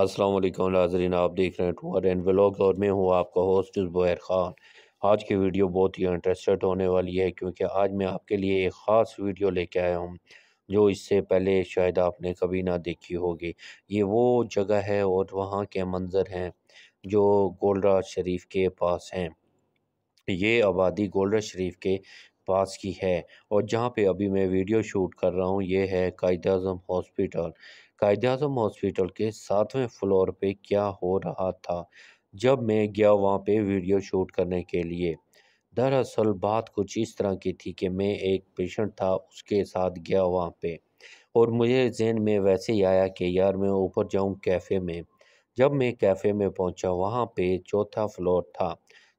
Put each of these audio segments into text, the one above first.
असलम नाजरीन आप देख रहे हैं टूर एंड व्लॉग्स और मैं हूँ आपका होस्ट ज़ुबैर ख़ान आज की वीडियो बहुत ही इंटरेस्टेड होने वाली है क्योंकि आज मैं आपके लिए एक ख़ास वीडियो लेके आया हूँ जो इससे पहले शायद आपने कभी ना देखी होगी ये वो जगह है और वहाँ के मंज़र हैं जो गोलराज शरीफ के पास हैं ये आबादी गोलराज शरीफ के पास की है और जहाँ पे अभी मैं वीडियो शूट कर रहा हूँ ये है कायद अजम हॉस्पिटल कायद अजम हॉस्पिटल के सातवें फ्लोर पे क्या हो रहा था जब मैं गया वहाँ पे वीडियो शूट करने के लिए दरअसल बात कुछ इस तरह की थी कि मैं एक पेशेंट था उसके साथ गया वहाँ पे और मुझे जहन में वैसे ही आया कि यार मैं ऊपर जाऊँ कैफ़े में जब मैं कैफ़े में पहुँचा वहाँ पे चौथा फ्लोर था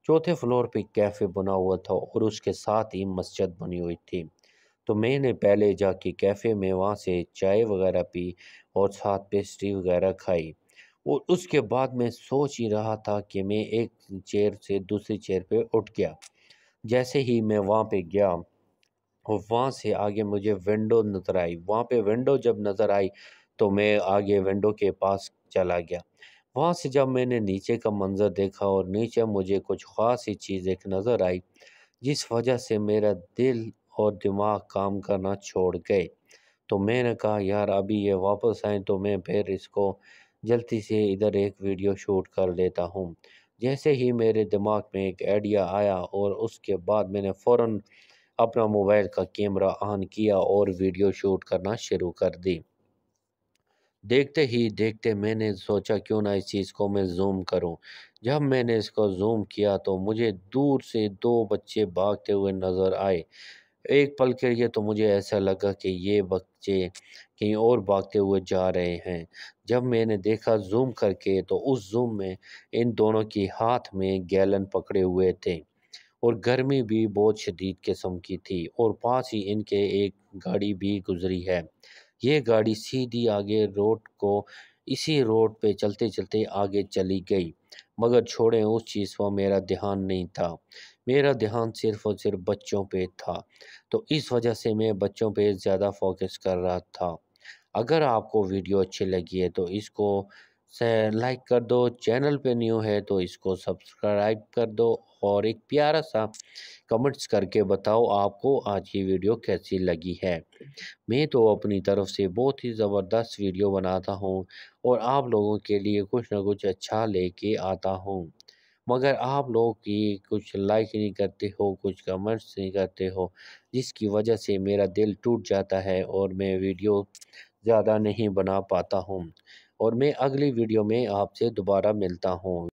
चौथे फ्लोर पे कैफ़े बना हुआ था और उसके साथ ही मस्जिद बनी हुई थी तो मैंने पहले जाके कैफ़े में वहाँ से चाय वगैरह पी और साथ पेस्ट्री वगैरह खाई और उसके बाद मैं सोच ही रहा था कि मैं एक चेयर से दूसरी चेयर पे उठ गया जैसे ही मैं वहाँ पे गया और वहाँ से आगे मुझे विंडो नज़र आई वहाँ पे विंडो जब नज़र आई तो मैं आगे विंडो के पास चला गया वहाँ से जब मैंने नीचे का मंज़र देखा और नीचे मुझे कुछ ख़ास ही चीज़ एक नज़र आई जिस वजह से मेरा दिल और दिमाग काम करना छोड़ गए तो मैंने कहा यार अभी ये वापस आए तो मैं फिर इसको जल्दी से इधर एक वीडियो शूट कर लेता हूँ जैसे ही मेरे दिमाग में एक आइडिया आया और उसके बाद मैंने फ़ौर अपना मोबाइल का कैमरा ऑन किया और वीडियो शूट करना शुरू कर दी देखते ही देखते मैंने सोचा क्यों ना इस चीज़ को मैं जूम करूं। जब मैंने इसको जूम किया तो मुझे दूर से दो बच्चे भागते हुए नज़र आए एक पल के लिए तो मुझे ऐसा लगा कि ये बच्चे कहीं और भागते हुए जा रहे हैं जब मैंने देखा जूम करके तो उस जूम में इन दोनों की हाथ में गैलन पकड़े हुए थे और गर्मी भी बहुत शदीद किस्म की थी और पास ही इनके एक गाड़ी भी गुजरी है ये गाड़ी सीधी आगे रोड को इसी रोड पे चलते चलते आगे चली गई मगर छोड़ें उस चीज़ पर मेरा ध्यान नहीं था मेरा ध्यान सिर्फ और सिर्फ बच्चों पे था तो इस वजह से मैं बच्चों पे ज़्यादा फोकस कर रहा था अगर आपको वीडियो अच्छी लगी है तो इसको से लाइक कर दो चैनल पे न्यू है तो इसको सब्सक्राइब कर दो और एक प्यारा सा कमेंट्स करके बताओ आपको आज की वीडियो कैसी लगी है मैं तो अपनी तरफ से बहुत ही ज़बरदस्त वीडियो बनाता हूँ और आप लोगों के लिए कुछ ना कुछ अच्छा लेके आता हूँ मगर आप लोग की कुछ लाइक नहीं करते हो कुछ कमेंट्स नहीं करते हो जिसकी वजह से मेरा दिल टूट जाता है और मैं वीडियो ज़्यादा नहीं बना पाता हूँ और मैं अगली वीडियो में आपसे दोबारा मिलता हूँ